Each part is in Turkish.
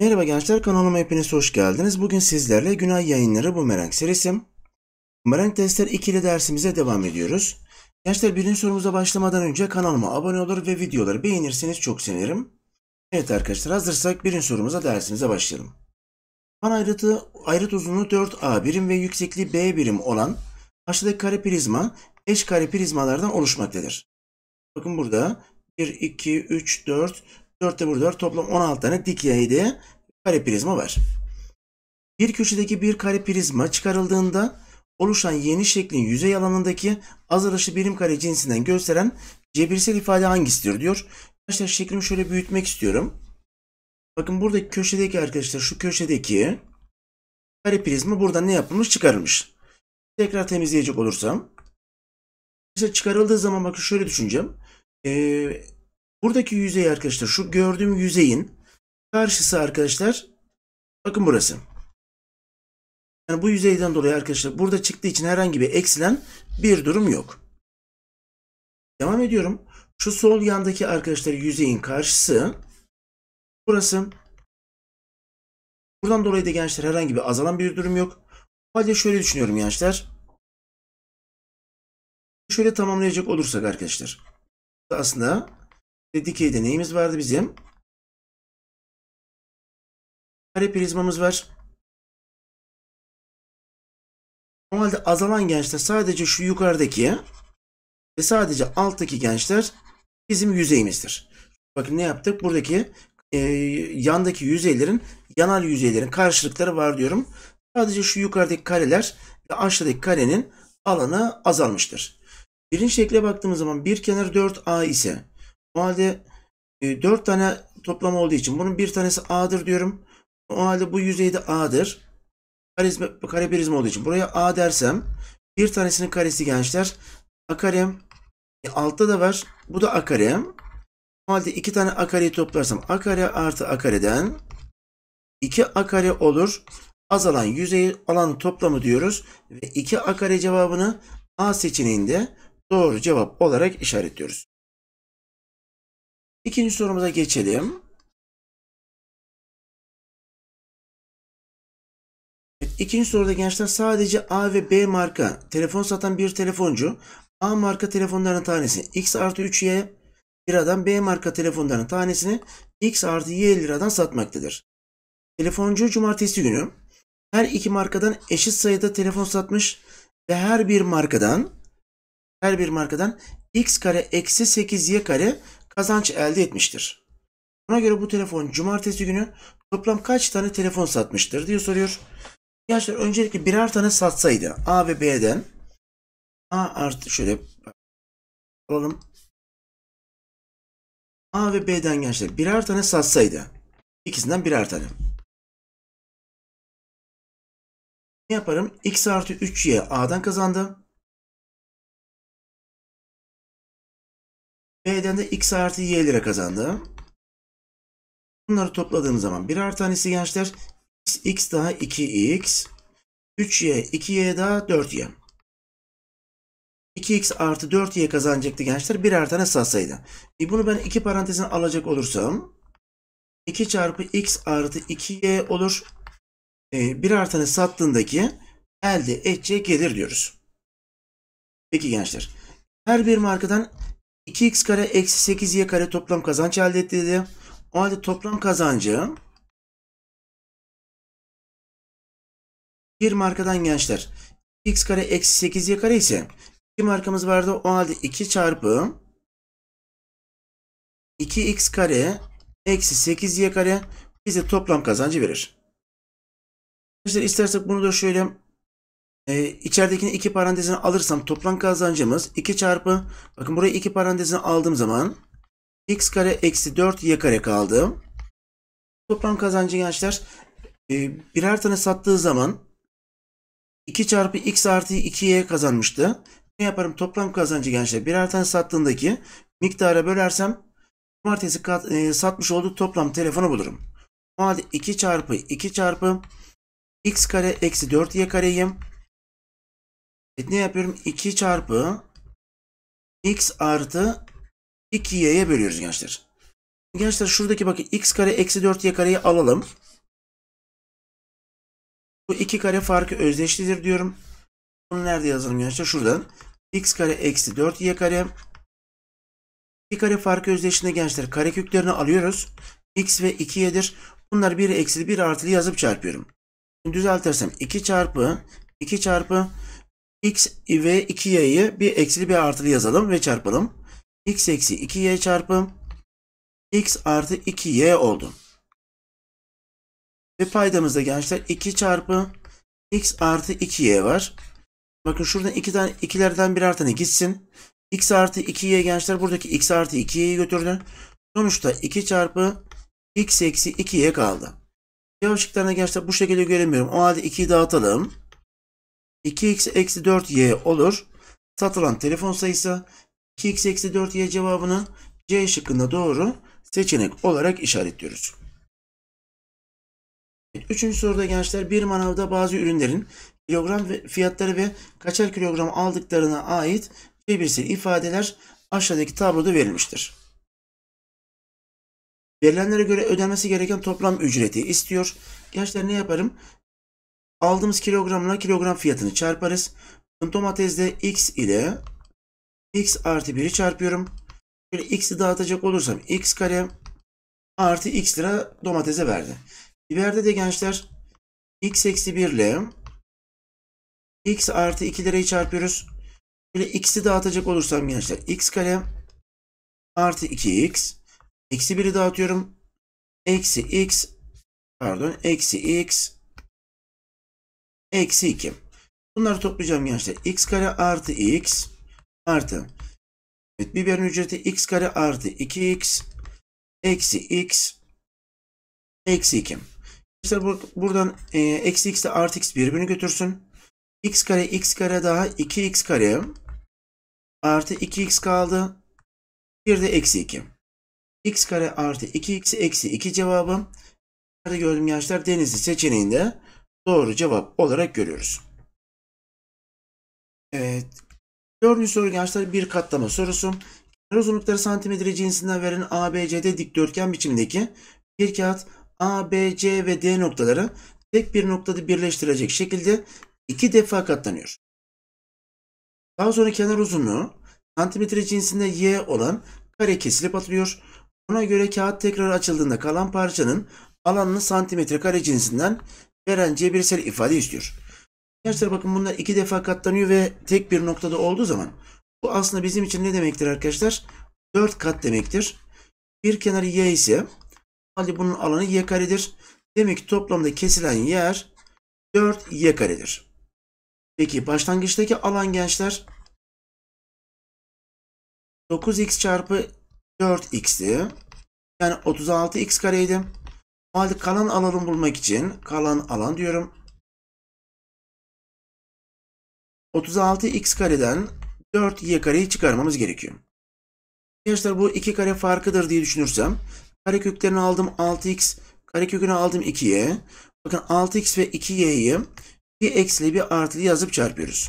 Merhaba gençler kanalıma hepiniz hoş geldiniz. Bugün sizlerle Günay Yayınları Bumerang serisim. Bumerang Testler ikili dersimize devam ediyoruz. Gençler birinci sorumuza başlamadan önce kanalıma abone olur ve videoları beğenirseniz çok sevinirim. Evet arkadaşlar hazırsak birinci sorumuza dersimize başlayalım. Pan ayrıtı ayrıt uzunluğu 4A birim ve yüksekliği B birim olan aşağıdaki kare prizma eşkare prizmalardan oluşmaktadır. Bakın burada 1, 2, 3, 4, 4 de burada toplam 16 tane dik dikeyde kare prizma var. Bir köşedeki bir kare prizma çıkarıldığında oluşan yeni şeklin yüzey alanındaki azalışı birim kare cinsinden gösteren cebirsel ifade hangisidir diyor. Arkadaşlar şeklimi şöyle büyütmek istiyorum. Bakın buradaki köşedeki arkadaşlar şu köşedeki kare prizma buradan ne yapılmış çıkarılmış. Tekrar temizleyecek olursam Mesela çıkarıldığı zaman bakın şöyle düşüneceğim. Ee, buradaki yüzey arkadaşlar şu gördüğüm yüzeyin karşısı arkadaşlar bakın burası. Yani bu yüzeyden dolayı arkadaşlar burada çıktığı için herhangi bir eksilen bir durum yok. Devam ediyorum. Şu sol yandaki arkadaşlar yüzeyin karşısı burası. Buradan dolayı da gençler herhangi bir azalan bir durum yok. O şöyle düşünüyorum gençler şöyle tamamlayacak olursak arkadaşlar. Aslında dikeyde neyimiz vardı bizim? Kare prizmamız var. Normalde azalan gençler sadece şu yukarıdaki ve sadece alttaki gençler bizim yüzeyimizdir. Bakın ne yaptık? Buradaki e, yandaki yüzeylerin, yanal yüzeylerin karşılıkları var diyorum. Sadece şu yukarıdaki kareler ve aşağıdaki karenin alanı azalmıştır. Birinci şekle baktığımız zaman bir kenar 4A ise o halde 4 e, tane toplam olduğu için bunun bir tanesi A'dır diyorum. O halde bu yüzeyde A'dır. Karizma, kare birizm olduğu için buraya A dersem bir tanesinin karesi gençler A karem e, altta da var. Bu da A karem. O halde iki tane A kareyi toplarsam A kare artı A kareden 2 A kare olur. Azalan yüzey alanı toplamı diyoruz ve 2 A kare cevabını A seçeneğinde doğru cevap olarak işaretliyoruz. İkinci sorumuza geçelim. İkinci soruda gençler sadece A ve B marka telefon satan bir telefoncu A marka telefonlarının tanesini X artı 3Y liradan B marka telefonlarının tanesini X artı Y liradan satmaktadır. Telefoncu cumartesi günü her iki markadan eşit sayıda telefon satmış ve her bir markadan her bir markadan x kare eksi 8y kare kazanç elde etmiştir. Buna göre bu telefon cumartesi günü toplam kaç tane telefon satmıştır diye soruyor. Gençler öncelikle birer tane satsaydı A ve B'den A artı şöyle alalım. A ve B'den gençler birer tane satsaydı ikisinden birer tane. Ne yaparım? X artı 3Y A'dan kazandı. y'den de x artı y lira kazandı. Bunları topladığım zaman birer tanesi gençler x, x daha 2x 3y 2y daha 4y. 2x artı 4y kazanacaktı gençler. Birer tane satsaydı. E bunu ben iki parantezine alacak olursam 2 çarpı x artı 2y olur. E, birer tane sattığındaki elde edecek gelir diyoruz. Peki gençler. Her bir markadan 2x kare eksi 8y kare toplam kazanç elde etti dedi. O halde toplam kazancı 1 markadan gençler. 2x kare eksi 8y kare ise 2 markamız vardı. O halde 2 çarpı 2x kare eksi 8y kare bize toplam kazancı verir. Arkadaşlar istersek bunu da şöyle e, içeridekini iki parantezine alırsam toplam kazancımız 2 çarpı bakın buraya iki parantezine aldığım zaman x kare eksi 4 y kare kaldı. Toplam kazancı gençler e, birer tane sattığı zaman 2 çarpı x artı 2y kazanmıştı. Ne yaparım? Toplam kazancı gençler birer tane sattığındaki miktara bölersem cumartesi kat, e, satmış olduğu toplam telefonu bulurum. O halde 2 çarpı 2 çarpı x kare eksi 4y kareyim. Evet, ne yapıyorum? 2 çarpı x artı 2y'ye bölüyoruz gençler. Gençler şuradaki bakın x kare eksi 4y kareyi alalım. Bu iki kare farkı özdeşlidir diyorum. Bunu nerede yazalım gençler? Şuradan. x kare eksi 4y kare. İki kare farkı özdeşliğinde gençler kare köklerini alıyoruz. x ve 2y'dir. Bunlar 1 eksi 1 artılı yazıp çarpıyorum. Şimdi düzeltirsem 2 çarpı 2 çarpı x ve 2y'yi bir eksili bir artılı yazalım ve çarpalım. x eksi 2y çarpı x artı 2y oldu. Ve paydamızda gençler 2 çarpı x artı 2y var. Bakın şuradan iki tane ikilerden birer tane gitsin. x artı 2y gençler buradaki x artı 2y'yi götürdü. Sonuçta 2 çarpı x eksi 2y kaldı. Yavaşlıklarına gençler bu şekilde göremiyorum. O halde 2'yi dağıtalım. 2x eksi 4y olur. Satılan telefon sayısı 2x eksi 4y cevabını C şıkkında doğru seçenek olarak işaretliyoruz. Üçüncü soruda gençler bir manavda bazı ürünlerin kilogram fiyatları ve kaçer kilogram aldıklarına ait cebirsel ifadeler aşağıdaki tabloda verilmiştir. Verilenlere göre ödenmesi gereken toplam ücreti istiyor. Gençler ne yaparım? aldığımız kilogramla kilogram fiyatını çarparız. Domatesde x ile x artı 1'i çarpıyorum. Şöyle x'i dağıtacak olursam x kare artı x lira domatese verdi. Biberde de gençler x eksi 1 ile x artı 2 lirayı çarpıyoruz. Şöyle x'i dağıtacak olursam gençler x kare artı 2x eksi 1'i dağıtıyorum. Eksi x pardon eksi x eksi 2. Bunları toplayacağım gençler. x kare artı x artı evet, biberin ücreti x kare artı 2x eksi x eksi 2. Gençler bur buradan e, eksi x ile artı x birbirini götürsün. x kare x kare daha 2x kare artı 2x kaldı. Bir de eksi 2. x kare artı 2x eksi 2 cevabım. Nerede gördüm gençler? Denizli seçeneğinde doğru cevap olarak görüyoruz. Evet. Dördüncü soru gençler bir katlama sorusu. Kenar uzunlukları santimetre cinsinden veren ABCD dikdörtgen biçimindeki bir kağıt A, B, C ve D noktaları tek bir noktada birleştirecek şekilde iki defa katlanıyor. Daha sonra kenar uzunluğu santimetre cinsinde y olan kare kesilip atılıyor. Buna göre kağıt tekrar açıldığında kalan parçanın alanını santimetre kare cinsinden veren cebirsel ifade istiyor. Arkadaşlar bakın bunlar iki defa katlanıyor ve tek bir noktada olduğu zaman bu aslında bizim için ne demektir arkadaşlar? 4 kat demektir. Bir kenarı y ise halde bunun alanı y karedir. Demek ki toplamda kesilen yer 4 y karedir. Peki başlangıçtaki alan gençler 9x çarpı 4x'ti. Yani 36x kareydi. O kalan alanı bulmak için kalan alan diyorum. 36x kareden 4y kareyi çıkarmamız gerekiyor. Arkadaşlar bu 2 kare farkıdır diye düşünürsem kare köklerini aldım 6x kare kökünü aldım 2y. Bakın 6x ve 2y'yi bir eksili bir artılı yazıp çarpıyoruz.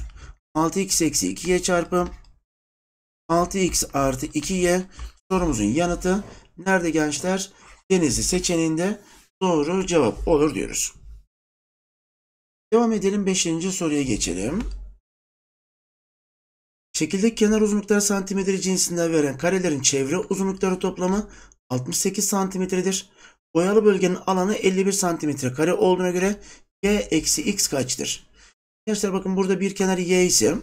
6x eksi 2y çarpı 6x artı 2y sorumuzun yanıtı nerede gençler? Denizli seçeneğinde Doğru cevap olur diyoruz. Devam edelim 5. soruya geçelim. Şekildeki kenar uzunlukları santimetre cinsinden veren karelerin çevre uzunlukları toplamı 68 santimetredir. Boyalı bölgenin alanı 51 santimetre kare olduğuna göre y eksi x kaçtır? Arkadaşlar bakın burada bir kenarı y ise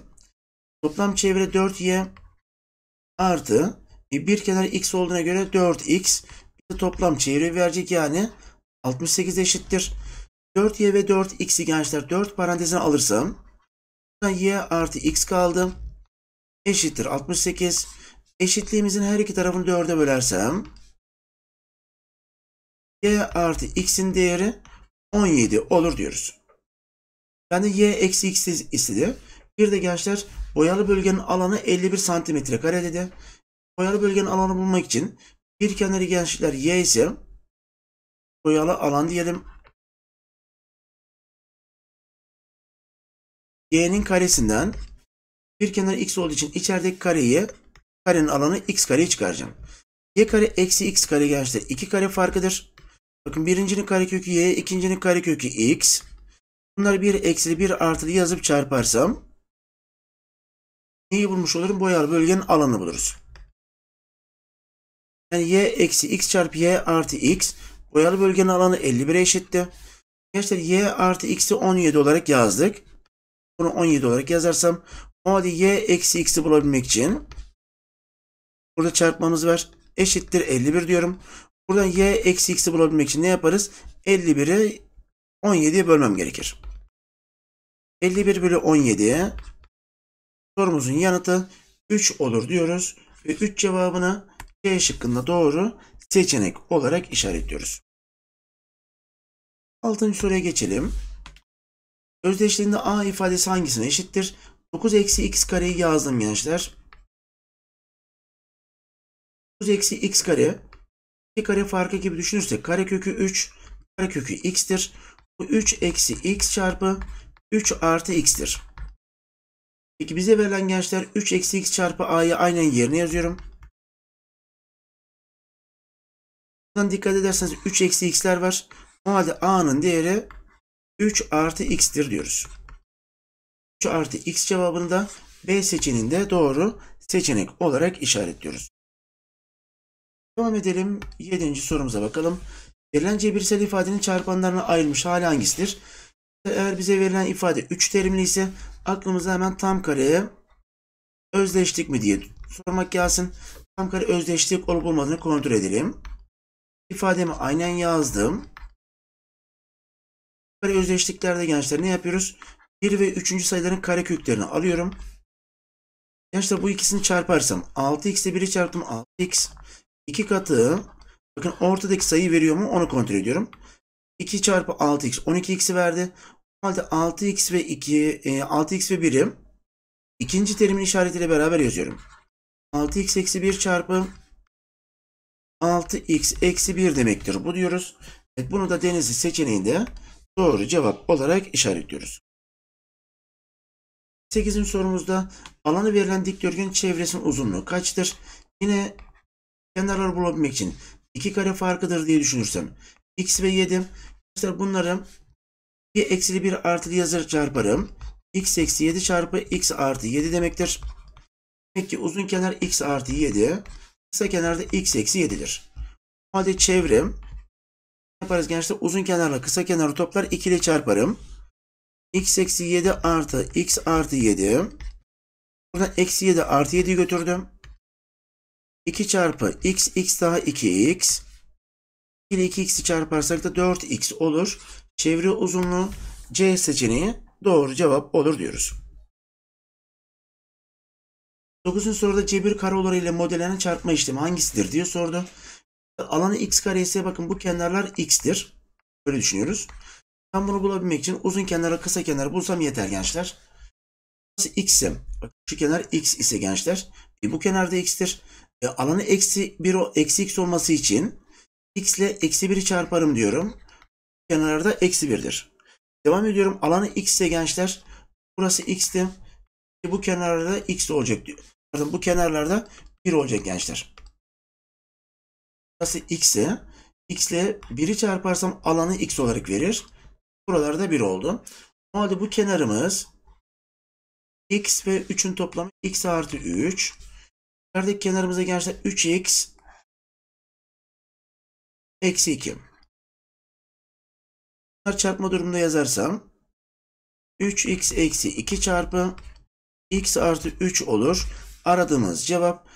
toplam çevre 4y artı bir kenarı x olduğuna göre 4x toplam çevre verecek yani 68 eşittir. 4y ve 4x'i gençler 4 parantezine alırsam y artı x kaldı. Eşittir 68. Eşitliğimizin her iki tarafını 4'e bölersem y artı x'in değeri 17 olur diyoruz. Ben de y eksi x istedi. Bir de gençler boyalı bölgenin alanı 51 santimetre kare dedi. Boyalı bölgenin alanı bulmak için bir kenarı gençler y ise boyalı alan diyelim. y'nin karesinden bir kenar x olduğu için içerideki kareyi karenin alanı x kareyi çıkaracağım. y kare eksi x kare gençler iki kare farkıdır. Bakın birincinin karekökü y, ikincinin karekökü x. Bunlar bir eksi bir artı yazıp çarparsam neyi bulmuş olurum? Boyalı bölgenin alanını buluruz. Yani y eksi x çarpı y artı x. Boyalı bölgenin alanı 51'e eşitti. Gençler y artı x'i 17 olarak yazdık. Bunu 17 olarak yazarsam o halde y eksi x'i bulabilmek için burada çarpmamız var. Eşittir 51 diyorum. Buradan y eksi x'i bulabilmek için ne yaparız? 51'i 17'ye bölmem gerekir. 51 bölü 17'ye sorumuzun yanıtı 3 olur diyoruz. Ve 3 cevabını C şıkkında doğru seçenek olarak işaretliyoruz. Altıncı soruya geçelim. Özdeşliğinde a ifadesi hangisine eşittir? 9 eksi x kareyi yazdım gençler. 9 eksi x kare. 2 kare farkı gibi düşünürsek kare kökü 3 kare kökü x'tir. Bu 3 eksi x çarpı 3 artı x'tir. Peki bize verilen gençler 3 eksi x çarpı a'yı aynen yerine yazıyorum. Buradan dikkat ederseniz 3 eksi x'ler var. Hadi A'nın değeri 3 artı x'tir diyoruz. 3 artı x cevabını da B seçeneğinde doğru seçenek olarak işaretliyoruz. Devam edelim. 7. sorumuza bakalım. Verilen cebirsel ifadenin çarpanlarına ayrılmış hali hangisidir? Eğer bize verilen ifade 3 terimli ise aklımıza hemen tam kareye özdeşlik mi diye sormak gelsin. Tam kare özdeşlik olup olmadığını kontrol edelim. İfademi aynen yazdım özdeşliklerde gençler ne yapıyoruz? 1 ve 3. sayıların kare köklerini alıyorum. Gençler bu ikisini çarparsam 6x ile 1'i çarptım 6x. 2 katı bakın ortadaki sayı veriyor mu onu kontrol ediyorum. 2 çarpı 6x 12x'i verdi. O halde 6x ve 2 6x e, ve 1'i ikinci terimin işaretiyle beraber yazıyorum. 6x eksi 1 çarpı 6x eksi 1 demektir. Bu diyoruz. Evet, bunu da denizli seçeneğinde doğru cevap olarak işaretliyoruz. 8. sorumuzda alanı verilen dikdörtgen çevresinin uzunluğu kaçtır? Yine kenarları bulabilmek için iki kare farkıdır diye düşünürsem x ve y'dim. İşte bunları bir eksili bir artı yazır çarparım. x eksi 7 çarpı x artı 7 demektir. Demek ki uzun kenar x artı 7. Kısa kenarda x eksi 7'dir. O halde çevrem Yaparız gençler uzun kenarla kısa kenarı toplar ikili çarparım. x eksi 7 artı x artı 7. Buradan eksi 7 artı 7'yi götürdüm. 2 çarpı x x daha 2x. 2 ile 2x'i çarparsak da 4x olur. Çevre uzunluğu C seçeneği doğru cevap olur diyoruz. 9. soruda c cebir karoları ile modellenen çarpma işlemi hangisidir diye sordu alanı x karesi, bakın bu kenarlar x'tir. Böyle düşünüyoruz. Ben bunu bulabilmek için uzun kenara kısa kenar bulsam yeter gençler. Burası x'im. Şu kenar x ise gençler. E, bu kenar da x'tir. E, alanı eksi 1 o eksi x olması için x ile eksi 1'i çarparım diyorum. Kenarda eksi 1'dir. Devam ediyorum. Alanı x ise gençler. Burası x'ti. E, bu kenarda x olacak diyor. Pardon, bu kenarlarda 1 olacak gençler. Burası x'e. x ile 1'i çarparsam alanı x olarak verir. Buralarda 1 oldu. O halde bu kenarımız x ve 3'ün toplamı x artı 3. Buradaki kenarımıza gelirse 3x eksi 2. Bunlar çarpma durumunda yazarsam 3x eksi 2 çarpı x artı 3 olur. Aradığımız cevap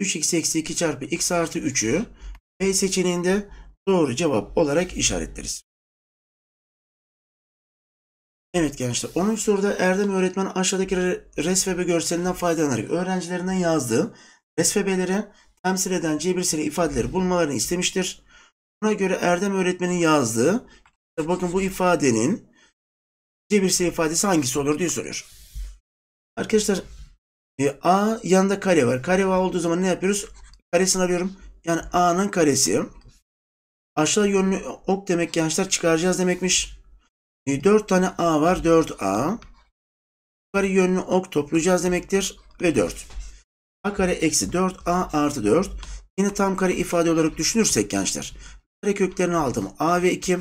3x eksi 2 çarpı x artı 3'ü B seçeneğinde doğru cevap olarak işaretleriz. Evet gençler 13 soruda Erdem öğretmen aşağıdaki resvebe görselinden faydalanarak öğrencilerinden yazdığı resvebelere temsil eden cebirsel ifadeleri bulmalarını istemiştir. Buna göre Erdem öğretmenin yazdığı bakın bu ifadenin cebirsel ifadesi hangisi olur diye soruyor. Arkadaşlar e, A yanında kare var. Kare var olduğu zaman ne yapıyoruz? Karesini alıyorum. Yani A'nın karesi. Aşağı yönlü ok demek gençler çıkaracağız demekmiş. 4 e, tane A var. 4A. Yukarı yönlü ok toplayacağız demektir. Ve 4. A kare eksi 4A artı 4. Yine tam kare ifade olarak düşünürsek gençler. Kare köklerini aldım. A ve 2.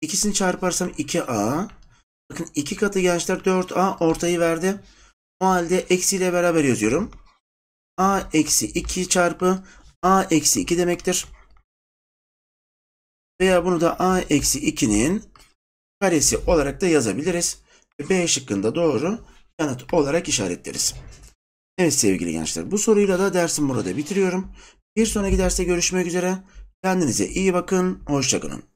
İkisini çarparsam 2A. Bakın 2 katı gençler 4A ortayı verdi. O halde eksiyle beraber yazıyorum. A eksi 2 çarpı a eksi 2 demektir. Veya bunu da a eksi 2'nin karesi olarak da yazabiliriz. B şıkkında doğru yanıt olarak işaretleriz. Evet sevgili gençler bu soruyla da dersim burada bitiriyorum. Bir sonraki derste görüşmek üzere. Kendinize iyi bakın. Hoşçakalın.